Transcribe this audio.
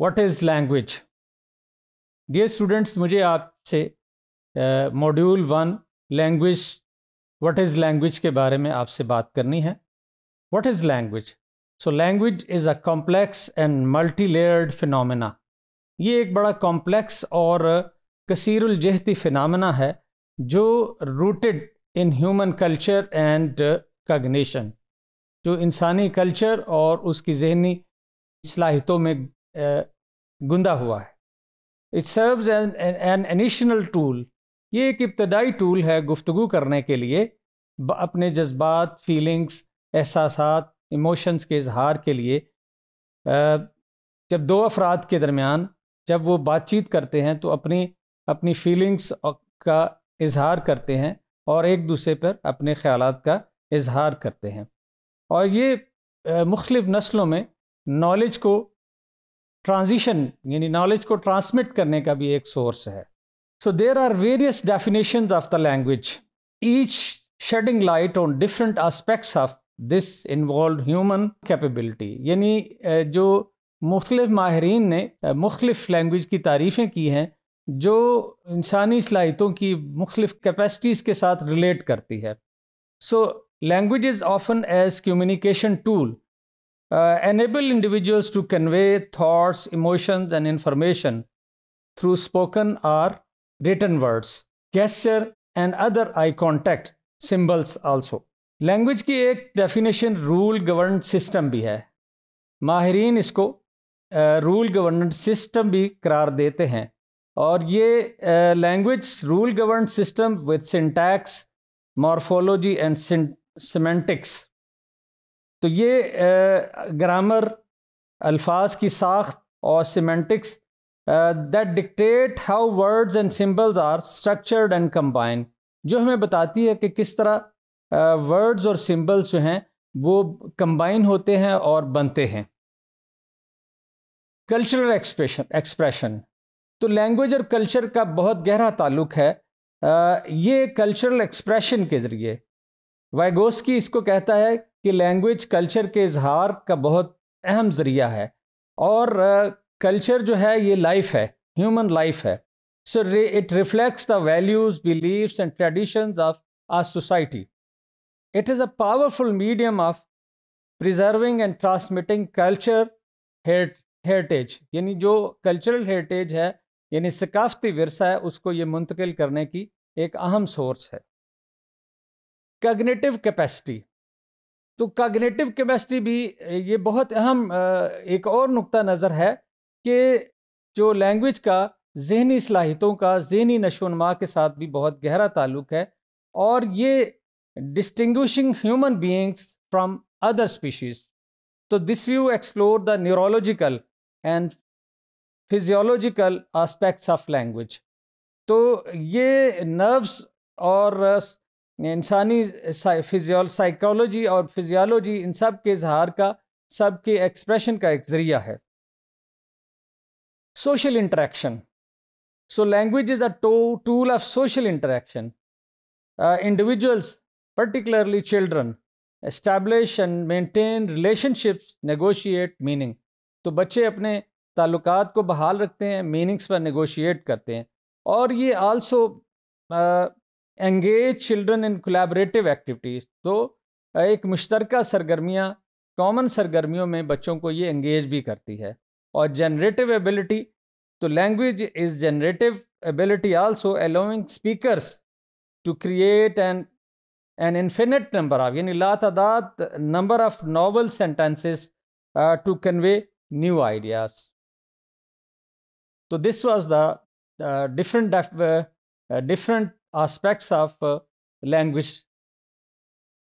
What is language ये students मुझे आपसे module one language what is language के बारे में आपसे बात करनी है what is language so language is a complex and multi layered phenomena ये एक बड़ा कॉम्प्लेक्स और कसरजहती फिनोमेना है जो rooted in human culture and cognition जो इंसानी कल्चर और उसकी जहनी सलाहितों में गुंदा हुआ है it serves an initial tool ये एक इब्तदाई टूल है गुफ्तु करने के लिए अपने जज्बात फीलिंग्स एहसास इमोशंस के इजहार के लिए जब दो अफराद के दरमियान जब वो बातचीत करते हैं तो अपनी अपनी फीलिंग्स का इजहार करते हैं और एक दूसरे पर अपने ख्याल का इजहार करते हैं और ये मुख्तफ नस्लों में नॉलेज को ट्रांजिशन यानी नॉलेज को ट्रांसमिट करने का भी एक सोर्स है so there are various definition of the language each shedding light on different aspects of this involve human capability यानी जो मुख्तफ माहरीन ने मुख्तलिफ लैंग्वेज की तारीफ़ें की हैं जो इंसानी सलाहितों की मुख्तलिफ कैपेसिटीज़ के साथ रिलेट करती है so language is often as communication tool uh, enable individuals to convey thoughts, emotions, and information through spoken or written words, gesture, and other eye contact symbols also. definition rule-governed system. Rule govern system a है uh, rule-governed system. Governance system भी करार देते हैं और ये language rule govern system with syntax morphology and semantics तो ये grammar अल्फाज की साख्त और semantics that dictate how words and symbols are structured and combine जो हमें बताती है कि किस तरह वर्ड्स uh, और सिम्बल्स जो हैं वो कंबाइन होते हैं और बनते हैं कल्चरल एक्सप्रेशन एक्सप्रेशन तो लैंग्वेज और कल्चर का बहुत गहरा ताल्लुक है आ, ये कल्चरल एक्सप्रेशन के ज़रिए वाइगोस्की इसको कहता है कि लैंग्वेज कल्चर के इजहार का बहुत अहम ज़रिया है और कल्चर जो है ये लाइफ है ह्यूमन लाइफ है so it reflects the values beliefs and traditions of our society it is a powerful medium of preserving and transmitting culture heritage यानी जो कल्चरल हेरिटेज है यानी सकाफती वरसा है उसको ये मुंतकिल करने की एक अहम सोर्स है कग्नेटिव कैपेसिटी तो कग्नेटिव कैपेसिटी भी ये बहुत अहम एक और नुक्ता नज़र है कि जो लैंग्वेज का जहनी सलाहितों का जहनी नशोनमा के साथ भी बहुत गहरा ताल्लुक है और ये distinguishing human beings from other species तो this view explore the neurological and physiological aspects of language तो ये नर्व्स और इंसानी फिजियो साइकोलॉजी और फिजियोलॉजी इन सब के इजहार का सब के एक्सप्रेशन का एक जरिया है social interaction so language is a tool of social interaction individuals particularly children establish and maintain relationships negotiate meaning तो बच्चे अपने ताल्लुक को बहाल रखते हैं मीनिंग्स पर नगोशिएट करते हैं और ये also engage children in collaborative activities तो एक मुश्तरक सरगर्मियाँ कॉमन सरगर्मियों में बच्चों को ये एंगेज भी करती है और जनरेटिव एबिलिटी तो language is generative ability also allowing speakers to create an an infinite number of यानी तदाद number of novel sentences to convey new ideas तो this was the different different aspects of uh, language